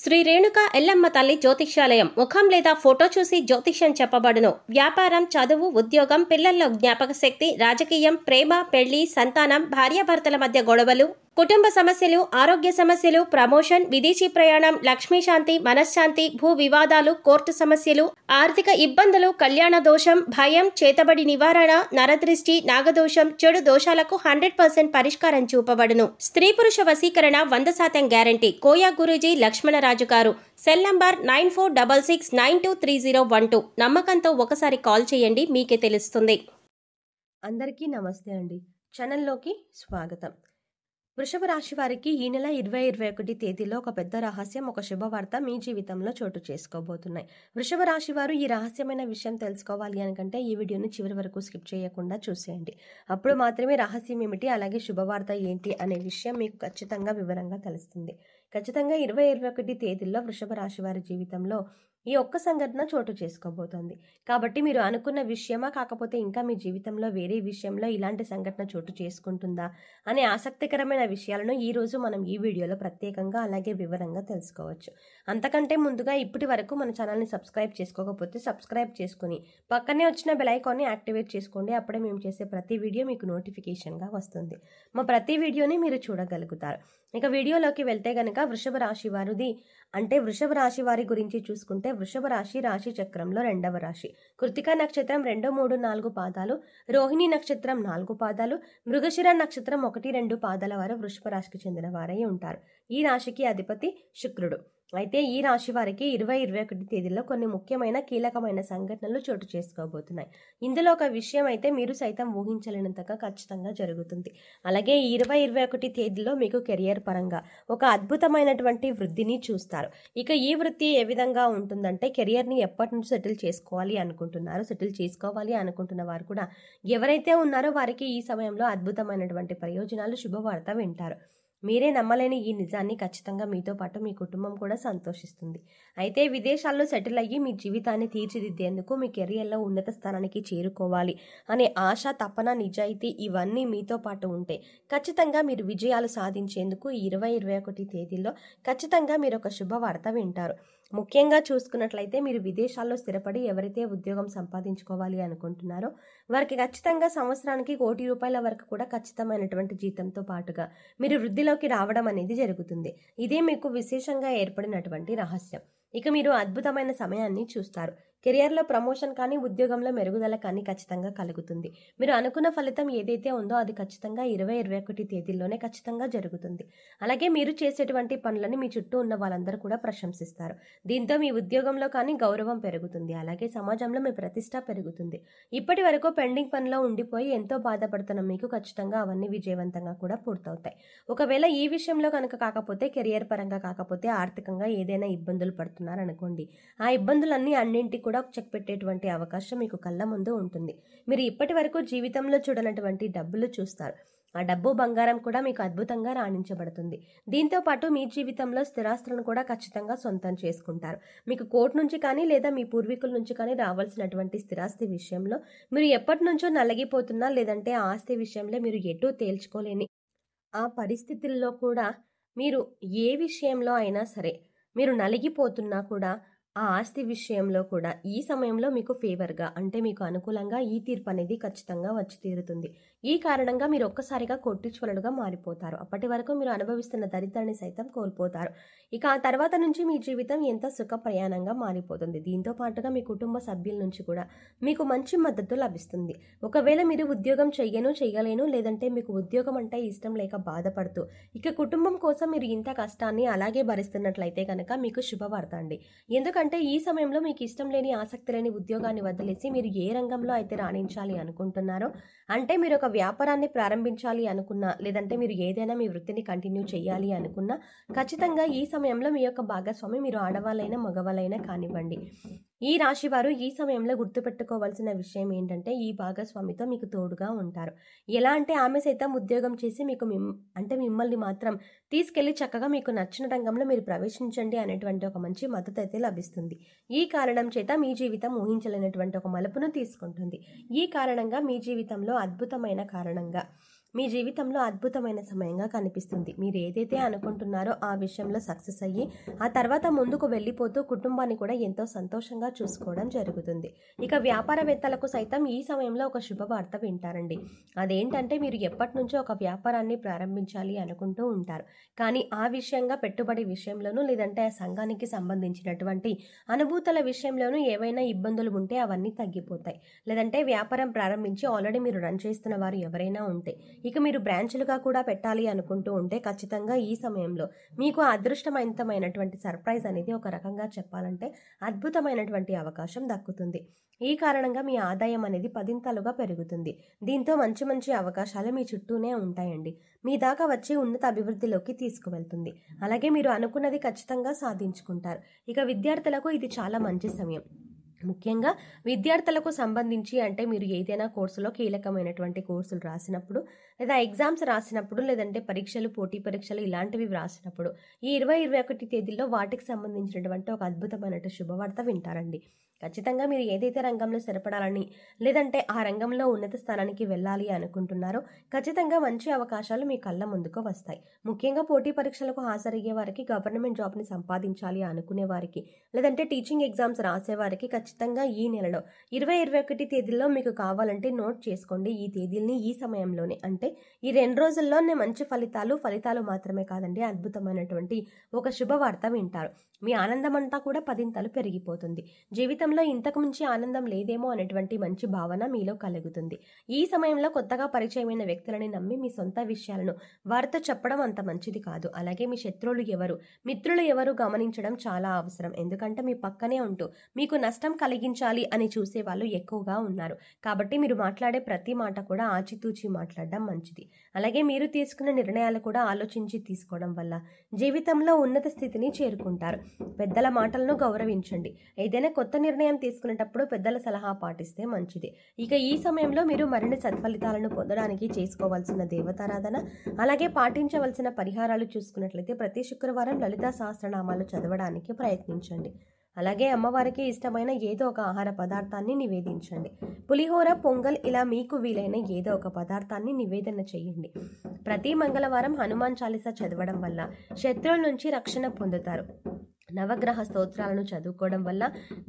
శ్రీ రేణుక ఎల్లమ్మ తల్లి జ్యోతిష్యాలయం ముఖం లేదా ఫోటో చూసి జ్యోతిష్యం చెప్పబడును వ్యాపారం చదువు ఉద్యోగం పిల్లల్లో జ్ఞాపక శక్తి రాజకీయం ప్రేమ పెళ్లి సంతానం భార్యాభర్తల మధ్య గొడవలు కుటుంబ సమస్యలు ఆరోగ్య సమస్యలు ప్రమోషన్ విదేశీ ప్రయాణం లక్ష్మీశాంతి మనశ్శాంతి భూ వివాదాలు కోర్టు సమస్యలు ఆర్థిక ఇబ్బందులు కళ్యాణ దోషం భయం చేతబడి నివారణ నరదృష్టి నాగదోషం చెడు దోషాలకు హండ్రెడ్ పర్సెంట్ పరిష్కారం చూపబడును స్త్రీ పురుష వశీకరణ వంద శాతం guarantee Koya Guruji Lakshmanaraju garu cell number nine four double six nine two three zero one two నమ్మకంతో ఒకసారి కాల్ చేయండి మీకే తెలుస్తుంది అందరికీ నమస్తే అండి ఛానల్లోకి స్వాగతం వృషభ రాశి వారికి ఈ నెల ఇరవై ఇరవై ఒకటి తేదీలో ఒక పెద్ద రహస్యం ఒక శుభవార్త మీ జీవితంలో చోటు చేసుకోబోతున్నాయి వృషభ రాశి వారు ఈ రహస్యమైన విషయం తెలుసుకోవాలి అనుకంటే ఈ వీడియోను చివరి వరకు స్కిప్ చేయకుండా చూసేయండి అప్పుడు మాత్రమే రహస్యం ఏమిటి అలాగే శుభవార్త ఏంటి అనే విషయం మీకు ఖచ్చితంగా వివరంగా తెలుస్తుంది ఖచ్చితంగా ఇరవై ఇరవై ఒకటి తేదీల్లో వృషభ రాశి వారి జీవితంలో ఈ ఒక్క సంఘటన చోటు చేసుకోబోతోంది కాబట్టి మీరు అనుకున్న విషయమా కాకపోతే ఇంకా మీ జీవితంలో వేరే విషయంలో ఇలాంటి సంఘటన చోటు చేసుకుంటుందా అనే ఆసక్తికరమైన విషయాలను ఈరోజు మనం ఈ వీడియోలో ప్రత్యేకంగా అలాగే వివరంగా తెలుసుకోవచ్చు అంతకంటే ముందుగా ఇప్పటి వరకు మన ఛానల్ని సబ్స్క్రైబ్ చేసుకోకపోతే సబ్స్క్రైబ్ చేసుకుని పక్కనే వచ్చిన బెలైకాన్ని యాక్టివేట్ చేసుకోండి అప్పుడే మేము చేసే ప్రతి వీడియో మీకు నోటిఫికేషన్గా వస్తుంది మా ప్రతి వీడియోని మీరు చూడగలుగుతారు ఇక వీడియోలోకి వెళ్తే గనక వృషభ రాశి వారిది అంటే వృషభ రాశి వారి గురించి చూసుకుంటే వృషభ రాశి రాశి చక్రంలో రెండవ రాశి కృతికా నక్షత్రం రెండు మూడు నాలుగు పాదాలు రోహిణి నక్షత్రం నాలుగు పాదాలు మృగశిర నక్షత్రం ఒకటి రెండు పాదాల వారు వృషభ రాశికి చెందిన వారై ఉంటారు ఈ రాశికి అధిపతి శుక్రుడు అయితే ఈ రాశి వారికి ఇరవై ఇరవై ఒకటి తేదీలో కొన్ని ముఖ్యమైన కీలకమైన సంఘటనలు చోటు చేసుకోబోతున్నాయి ఇందులో ఒక విషయం అయితే మీరు సైతం ఊహించలేనంతగా ఖచ్చితంగా జరుగుతుంది అలాగే ఇరవై ఇరవై ఒకటి తేదీలో మీకు కెరియర్ పరంగా ఒక అద్భుతమైనటువంటి వృద్ధిని చూస్తారు ఇక ఈ వృత్తి ఏ విధంగా ఉంటుందంటే కెరియర్ని ఎప్పటి నుంచి సెటిల్ చేసుకోవాలి అనుకుంటున్నారు సెటిల్ చేసుకోవాలి అనుకుంటున్న వారు కూడా ఎవరైతే ఉన్నారో వారికి ఈ సమయంలో అద్భుతమైనటువంటి ప్రయోజనాలు శుభవార్త వింటారు మీరే నమ్మలేని ఈ నిజాన్ని ఖచ్చితంగా మీతో పాటు మీ కుటుంబం కూడా సంతోషిస్తుంది అయితే విదేశాల్లో సెటిల్ అయ్యి మీ జీవితాన్ని తీర్చిదిద్దేందుకు మీ కెరియర్లో ఉన్నత స్థానానికి చేరుకోవాలి అనే ఆశ తపన నిజాయితీ ఇవన్నీ మీతో పాటు ఉంటే ఖచ్చితంగా మీరు విజయాలు సాధించేందుకు ఇరవై ఇరవై ఒకటి తేదీల్లో ఖచ్చితంగా మీరు ఒక శుభవార్త వింటారు ముఖ్యంగా చూసుకున్నట్లయితే మీరు విదేశాల్లో స్థిరపడి ఎవరైతే ఉద్యోగం సంపాదించుకోవాలి అనుకుంటున్నారో వారికి ఖచ్చితంగా సంవత్సరానికి కోటి రూపాయల వరకు కూడా ఖచ్చితమైనటువంటి జీతంతో పాటుగా మీరు వృద్ధిలోకి రావడం అనేది జరుగుతుంది ఇదే మీకు విశేషంగా ఏర్పడినటువంటి రహస్యం ఇక మీరు అద్భుతమైన సమయాన్ని చూస్తారు కెరియర్లో ప్రమోషన్ కానీ ఉద్యోగంలో మెరుగుదల కానీ ఖచ్చితంగా కలుగుతుంది మీరు అనుకున్న ఫలితం ఏదైతే ఉందో అది ఖచ్చితంగా ఇరవై ఇరవై ఒకటి తేదీల్లోనే ఖచ్చితంగా జరుగుతుంది అలాగే మీరు చేసేటువంటి పనులని మీ చుట్టూ ఉన్న వాళ్ళందరూ కూడా ప్రశంసిస్తారు దీంతో మీ ఉద్యోగంలో కానీ గౌరవం పెరుగుతుంది అలాగే సమాజంలో మీ ప్రతిష్ట పెరుగుతుంది ఇప్పటి వరకు పెండింగ్ పనిలో ఉండిపోయి ఎంతో బాధపడుతున్న మీకు ఖచ్చితంగా అవన్నీ విజయవంతంగా కూడా పూర్తవుతాయి ఒకవేళ ఈ విషయంలో కనుక కాకపోతే కెరియర్ పరంగా కాకపోతే ఆర్థికంగా ఏదైనా ఇబ్బందులు పడుతున్నారనుకోండి ఆ ఇబ్బందులన్నీ అన్నింటి కూడా కూడా చెక్ పెట్టేటువంటి అవకాశం మీకు కళ్ళ ముందు ఉంటుంది మీరు ఇప్పటి వరకు జీవితంలో చూడనటువంటి డబ్బులు చూస్తారు ఆ డబ్బు బంగారం కూడా మీకు అద్భుతంగా రాణించబడుతుంది దీంతో పాటు మీ జీవితంలో స్థిరాస్తులను కూడా ఖచ్చితంగా సొంతం చేసుకుంటారు మీకు కోర్టు నుంచి కానీ లేదా మీ పూర్వీకుల నుంచి కానీ రావాల్సినటువంటి స్థిరాస్తి విషయంలో మీరు ఎప్పటి నుంచో నలగిపోతున్నా లేదంటే ఆస్తి విషయంలో మీరు ఎటూ తేల్చుకోలేని ఆ పరిస్థితుల్లో కూడా మీరు ఏ విషయంలో అయినా సరే మీరు నలిగిపోతున్నా కూడా ఆ ఆస్తి విషయంలో కూడా ఈ సమయంలో మీకు ఫేవర్గా అంటే మీకు అనుకూలంగా ఈ తీర్పు అనేది ఖచ్చితంగా వచ్చి తీరుతుంది ఈ కారణంగా మీరు ఒక్కసారిగా కొట్టిచ్చువలుగా మారిపోతారు అప్పటి వరకు మీరు అనుభవిస్తున్న దరిద్రాన్ని సైతం కోల్పోతారు ఇక ఆ తర్వాత నుంచి మీ జీవితం ఎంత సుఖ ప్రయాణంగా మారిపోతుంది దీంతో పాటుగా మీ కుటుంబ సభ్యుల నుంచి కూడా మీకు మంచి మద్దతు లభిస్తుంది ఒకవేళ మీరు ఉద్యోగం చెయ్యను చేయలేను లేదంటే మీకు ఉద్యోగం అంటే ఇష్టం లేక బాధపడుతూ ఇక కుటుంబం కోసం మీరు ఇంత కష్టాన్ని అలాగే భరిస్తున్నట్లయితే కనుక మీకు శుభవార్త అండి ఎందుకంటే ఎందుకంటే ఈ సమయంలో మీకు ఇష్టం లేని ఆసక్తి లేని ఉద్యోగాన్ని వదిలేసి మీరు ఏ రంగంలో అయితే రాణించాలి అనుకుంటున్నారో అంటే మీరు ఒక వ్యాపారాన్ని ప్రారంభించాలి అనుకున్నా లేదంటే మీరు ఏదైనా మీ వృత్తిని కంటిన్యూ చేయాలి అనుకున్నా ఖచ్చితంగా ఈ సమయంలో మీ యొక్క భాగస్వామి మీరు ఆడవాళ్ళైనా మగవాళ్ళైనా కానివ్వండి ఈ రాశి వారు ఈ సమయంలో గుర్తుపెట్టుకోవాల్సిన విషయం ఏంటంటే ఈ భాగస్వామితో మీకు తోడుగా ఉంటారు ఎలా అంటే ఆమె సైతం ఉద్యోగం చేసి మీకు మిమ్ అంటే మిమ్మల్ని మాత్రం తీసుకెళ్లి చక్కగా మీకు నచ్చిన రంగంలో మీరు ప్రవేశించండి అనేటువంటి ఒక మంచి మద్దతు అయితే లభిస్తుంది ఈ కారణం చేత మీ జీవితం ఊహించలేనటువంటి ఒక మలుపును తీసుకుంటుంది ఈ కారణంగా మీ జీవితంలో అద్భుతమైన కారణంగా మీ జీవితంలో అద్భుతమైన సమయంగా కనిపిస్తుంది మీరు ఏదైతే అనుకుంటున్నారో ఆ విషయంలో సక్సెస్ అయ్యి ఆ తర్వాత ముందుకు వెళ్ళిపోతూ కుటుంబాన్ని కూడా ఎంతో సంతోషంగా చూసుకోవడం జరుగుతుంది ఇక వ్యాపారవేత్తలకు సైతం ఈ సమయంలో ఒక శుభవార్త వింటారండి అదేంటంటే మీరు ఎప్పటి నుంచో ఒక వ్యాపారాన్ని ప్రారంభించాలి అనుకుంటూ ఉంటారు కానీ ఆ విషయంగా పెట్టుబడి విషయంలోనూ లేదంటే ఆ సంఘానికి సంబంధించినటువంటి అనుభూతుల విషయంలోనూ ఏవైనా ఇబ్బందులు ఉంటే అవన్నీ తగ్గిపోతాయి లేదంటే వ్యాపారం ప్రారంభించి ఆల్రెడీ మీరు రన్ చేస్తున్న వారు ఎవరైనా ఉంటే ఇక మీరు బ్రాంచులుగా కూడా పెట్టాలి అనుకుంటూ ఉంటే ఖచ్చితంగా ఈ సమయంలో మీకు అదృష్టమైనటువంటి సర్ప్రైజ్ అనేది ఒక రకంగా చెప్పాలంటే అద్భుతమైనటువంటి అవకాశం దక్కుతుంది ఈ కారణంగా మీ ఆదాయం అనేది పదింతలుగా పెరుగుతుంది దీంతో మంచి మంచి అవకాశాలు మీ చుట్టూనే ఉంటాయండి మీ దాకా వచ్చి ఉన్నత అభివృద్ధిలోకి తీసుకువెళ్తుంది అలాగే మీరు అనుకున్నది ఖచ్చితంగా సాధించుకుంటారు ఇక విద్యార్థులకు ఇది చాలా మంచి సమయం ముఖ్యంగా విద్యార్థులకు సంబంధించి అంటే మీరు ఏదైనా కోర్సులో కీలకమైనటువంటి కోర్సులు రాసినప్పుడు లేదా ఎగ్జామ్స్ రాసినప్పుడు లేదంటే పరీక్షలు పోటీ పరీక్షలు ఇలాంటివి రాసినప్పుడు ఈ ఇరవై ఇరవై ఒకటి తేదీల్లో వాటికి సంబంధించినటువంటి ఒక అద్భుతమైన శుభవార్త వింటారండి ఖచ్చితంగా మీరు ఏదైతే రంగంలో స్థిరపడాలని లేదంటే ఆ రంగంలో ఉన్నత స్థానానికి వెళ్ళాలి అనుకుంటున్నారో ఖచ్చితంగా మంచి అవకాశాలు మీ కళ్ళ ముందుకు వస్తాయి ముఖ్యంగా పోటీ పరీక్షలకు హాజరయ్యే వారికి గవర్నమెంట్ జాబ్ని సంపాదించాలి అనుకునే వారికి లేదంటే టీచింగ్ ఎగ్జామ్స్ రాసే వారికి ఖచ్చితంగా ఈ నెలలో ఇరవై ఇరవై ఒకటి తేదీల్లో మీకు కావాలంటే నోట్ చేసుకోండి ఈ తేదీల్ని ఈ సమయంలోనే అంటే ఈ రెండు రోజుల్లోనే మంచి ఫలితాలు ఫలితాలు మాత్రమే కాదండి అద్భుతమైనటువంటి ఒక శుభవార్త వింటారు మీ ఆనందమంతా కూడా పదింతలు పెరిగిపోతుంది జీవితం జీవితంలో ఇంతకు మించి ఆనందం లేదేమో అనేటువంటి మంచి భావన మీలో కలుగుతుంది ఈ సమయంలో కొత్తగా పరిచయమైన వ్యక్తులని నమ్మి మీ సొంత విషయాలను వారితో చెప్పడం అంత మంచిది కాదు అలాగే మీ శత్రువులు ఎవరు మిత్రులు ఎవరు గమనించడం చాలా అవసరం ఎందుకంటే మీ పక్కనే ఉంటూ మీకు నష్టం కలిగించాలి అని చూసే వాళ్ళు ఎక్కువగా ఉన్నారు కాబట్టి మీరు మాట్లాడే ప్రతి మాట కూడా ఆచితూచి మాట్లాడడం మంచిది అలాగే మీరు తీసుకున్న నిర్ణయాలు కూడా ఆలోచించి తీసుకోవడం వల్ల జీవితంలో ఉన్నత స్థితిని చేరుకుంటారు పెద్దల మాటలను గౌరవించండి ఏదైనా కొత్త నిర్ణయం తీసుకునేటప్పుడు పెద్దల సలహా పాటిస్తే మంచిది ఇక ఈ సమయంలో మీరు మరిన్ని సత్ఫలితాలను పొందడానికి చేసుకోవాల్సిన దేవతారాధన అలాగే పాటించవలసిన పరిహారాలు చూసుకున్నట్లయితే ప్రతి శుక్రవారం లలితా సహస్రనామాలు చదవడానికి ప్రయత్నించండి అలాగే అమ్మవారికి ఇష్టమైన ఏదో ఒక ఆహార పదార్థాన్ని నివేదించండి పులిహోర పొంగల్ ఇలా మీకు వీలైన ఏదో ఒక పదార్థాన్ని నివేదన చేయండి ప్రతి మంగళవారం హనుమాన్ చాలీసా చదవడం వల్ల శత్రువుల నుంచి రక్షణ పొందుతారు నవగ్రహ స్తోత్రాలను చదువుకోవడం వల్ల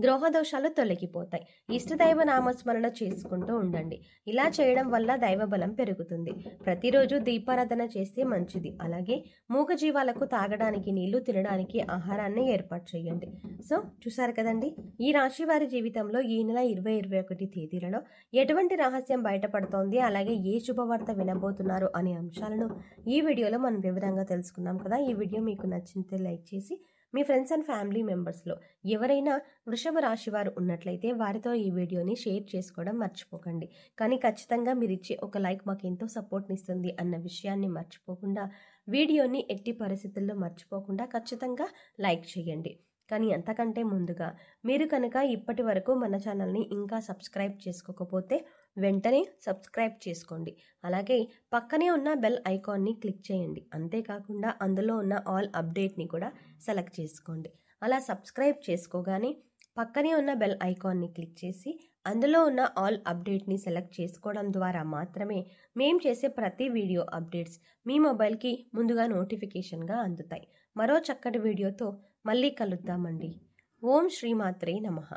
గ్రహ దోషాలు తొలగిపోతాయి ఇష్టదైవ నామస్మరణ చేసుకుంటూ ఉండండి ఇలా చేయడం వల్ల దైవ బలం పెరుగుతుంది ప్రతిరోజు దీపారాధన చేస్తే మంచిది అలాగే మూగ జీవాలకు తాగడానికి నీళ్లు తినడానికి ఆహారాన్ని ఏర్పాటు చేయండి సో చూసారు కదండి ఈ రాశి వారి జీవితంలో ఈ నెల ఇరవై ఇరవై ఒకటి తేదీలలో ఎటువంటి రహస్యం బయటపడుతోంది అలాగే ఏ శుభవార్త వినబోతున్నారు అనే అంశాలను ఈ వీడియోలో మనం వివరంగా తెలుసుకున్నాం కదా ఈ వీడియో మీకు నచ్చితే లైక్ చేసి మీ ఫ్రెండ్స్ అండ్ ఫ్యామిలీ మెంబర్స్లో ఎవరైనా వృషభ రాశి వారు ఉన్నట్లయితే వారితో ఈ వీడియోని షేర్ చేసుకోవడం మర్చిపోకండి కానీ ఖచ్చితంగా మీరు ఇచ్చే ఒక లైక్ మాకు ఎంతో సపోర్ట్నిస్తుంది అన్న విషయాన్ని మర్చిపోకుండా వీడియోని ఎట్టి పరిస్థితుల్లో మర్చిపోకుండా ఖచ్చితంగా లైక్ చేయండి కానీ అంతకంటే ముందుగా మీరు కనుక ఇప్పటి వరకు మన ఛానల్ని ఇంకా సబ్స్క్రైబ్ చేసుకోకపోతే వెంటనే సబ్స్క్రైబ్ చేసుకోండి అలాగే పక్కనే ఉన్న బెల్ ఐకాన్ని క్లిక్ చేయండి అంతేకాకుండా అందులో ఉన్న ఆల్ అప్డేట్ని కూడా సెలెక్ట్ చేసుకోండి అలా సబ్స్క్రైబ్ చేసుకోగానే పక్కనే ఉన్న బెల్ ఐకాన్ని క్లిక్ చేసి అందులో ఉన్న ఆల్ అప్డేట్ని సెలెక్ట్ చేసుకోవడం ద్వారా మాత్రమే మేము చేసే ప్రతి వీడియో అప్డేట్స్ మీ మొబైల్కి ముందుగా నోటిఫికేషన్గా అందుతాయి మరో చక్కటి వీడియోతో మళ్ళీ కలుద్దామండి ఓం శ్రీమాత్రే నమః